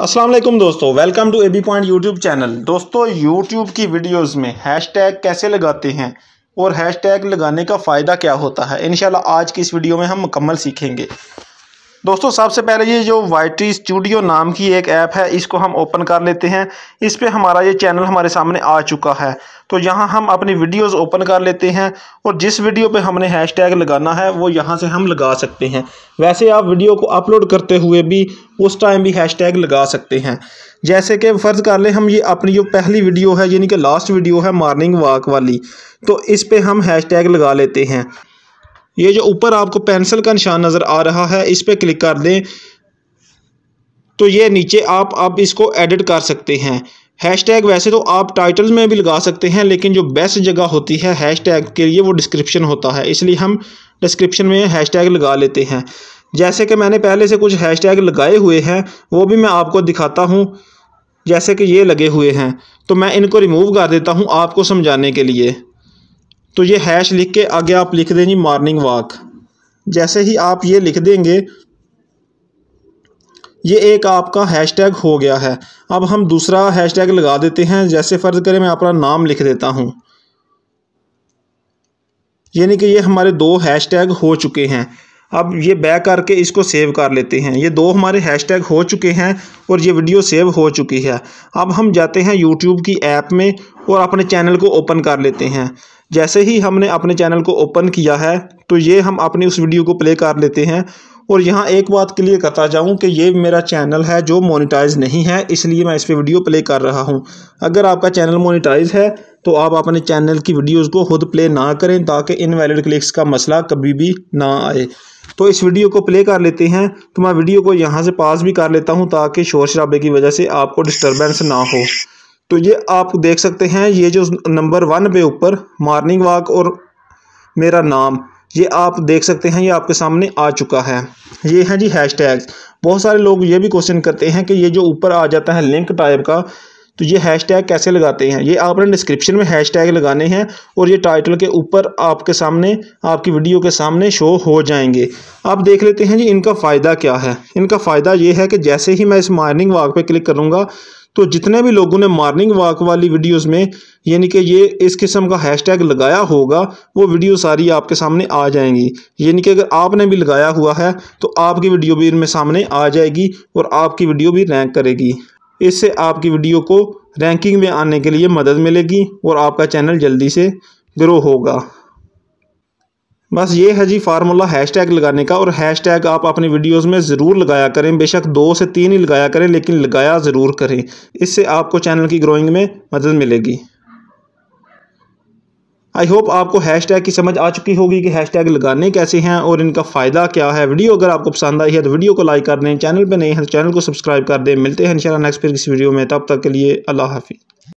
असलम दोस्तों welcome to A B point YouTube channel दोस्तों YouTube की वीडियोस में हैशटैग कैसे लगाते हैं और हैशटैग लगाने का फ़ायदा क्या होता है इन आज की इस वीडियो में हम मुकम्मल सीखेंगे दोस्तों सबसे पहले ये जो वाई टी स्टूडियो नाम की एक ऐप है इसको हम ओपन कर लेते हैं इस पर हमारा ये चैनल हमारे सामने आ चुका है तो यहाँ हम अपनी वीडियोस ओपन कर लेते हैं और जिस वीडियो पे हमने हैशटैग लगाना है वो यहाँ से हम लगा सकते हैं वैसे आप वीडियो को अपलोड करते हुए भी उस टाइम भी हैश लगा सकते हैं जैसे कि फ़र्ज़ कर लें हम ये अपनी जो पहली वीडियो है यानी कि लास्ट वीडियो है मॉर्निंग वॉक वाली तो इस पर हम हैश लगा लेते हैं ये जो ऊपर आपको पेंसिल का निशान नज़र आ रहा है इस पर क्लिक कर दें तो ये नीचे आप अब इसको एडिट कर सकते हैं हैशटैग वैसे तो आप टाइटल्स में भी लगा सकते हैं लेकिन जो बेस्ट जगह होती है हैशटैग के लिए वो डिस्क्रिप्शन होता है इसलिए हम डिस्क्रिप्शन में हैशटैग लगा लेते हैं जैसे कि मैंने पहले से कुछ हैशटैग लगाए हुए हैं वो भी मैं आपको दिखाता हूँ जैसे कि ये लगे हुए हैं तो मैं इनको रिमूव कर देता हूँ आपको समझाने के लिए तो ये हैश लिख के आगे आप लिख दें जी मॉर्निंग वॉक जैसे ही आप ये लिख देंगे ये एक आपका हैशटैग हो गया है अब हम दूसरा हैशटैग लगा देते हैं जैसे फ़र्ज़ करें मैं अपना नाम लिख देता हूँ यानी कि ये हमारे दो हैशटैग हो चुके हैं अब ये बैक करके इसको सेव कर लेते हैं ये दो हमारे हैशटैग हो चुके हैं और ये वीडियो सेव हो चुकी है अब हम जाते हैं यूट्यूब की ऐप में और अपने चैनल को ओपन कर लेते हैं जैसे ही हमने अपने चैनल को ओपन किया है तो ये हम अपनी उस वीडियो को प्ले कर लेते हैं और यहाँ एक बात क्लियर करता जाऊँ कि ये मेरा चैनल है जो मोनिटाइज नहीं है इसलिए मैं इस पर वीडियो प्ले कर रहा हूँ अगर आपका चैनल मोनिटाइज है तो आप अपने चैनल की वीडियोज़ को खुद प्ले ना करें ताकि इन वैलिड क्लिक्स का मसला कभी भी ना आए तो इस वीडियो को प्ले कर लेते हैं तो मैं वीडियो को यहाँ से पास भी कर लेता हूँ ताकि शोर शराबे की वजह से आपको डिस्टर्बेंस ना हो तो ये आप देख सकते हैं ये जो नंबर वन पे ऊपर मॉर्निंग वॉक और मेरा नाम ये आप देख सकते हैं ये आपके सामने आ चुका है ये है जी हैश टैग बहुत सारे लोग ये भी क्वेश्चन करते हैं कि ये जो ऊपर आ जाता है लिंक टाइप का तो ये हैशटैग कैसे लगाते हैं ये आपने डिस्क्रिप्शन में हैशटैग लगाने हैं और ये टाइटल के ऊपर आपके सामने आपकी वीडियो के सामने शो हो जाएंगे आप देख लेते हैं जी इनका फ़ायदा क्या है इनका फ़ायदा ये है कि जैसे ही मैं इस मार्निंग वॉक पे क्लिक करूँगा तो जितने भी लोगों ने मॉर्निंग वॉक वाली वीडियोस में यानी कि ये इस किस्म का हैशटैग लगाया होगा वो वीडियो सारी आपके सामने आ जाएंगी यानी कि अगर आपने भी लगाया हुआ है तो आपकी वीडियो भी इनमें सामने आ जाएगी और आपकी वीडियो भी रैंक करेगी इससे आपकी वीडियो को रैंकिंग में आने के लिए मदद मिलेगी और आपका चैनल जल्दी से ग्रो होगा बस ये है जी फार्मूला हैशटैग लगाने का और हैशटैग आप अपनी वीडियोस में ज़रूर लगाया करें बेशक दो से तीन ही लगाया करें लेकिन लगाया ज़रूर करें इससे आपको चैनल की ग्रोइंग में मदद मिलेगी आई होप आपको हैशटैग की समझ आ चुकी होगी कि हैशटैग लगाने कैसे हैं और इनका फ़ायदा क्या है वीडियो अगर आपको पसंद आई है तो वीडियो को लाइक कर दें चैनल पर नहीं है तो चैनल को सब्सक्राइब कर दें मिलते हैं इंशाल्लाह नेक्स्ट फिर किसी वीडियो में तब तक के लिए अल्लाह हाफिज़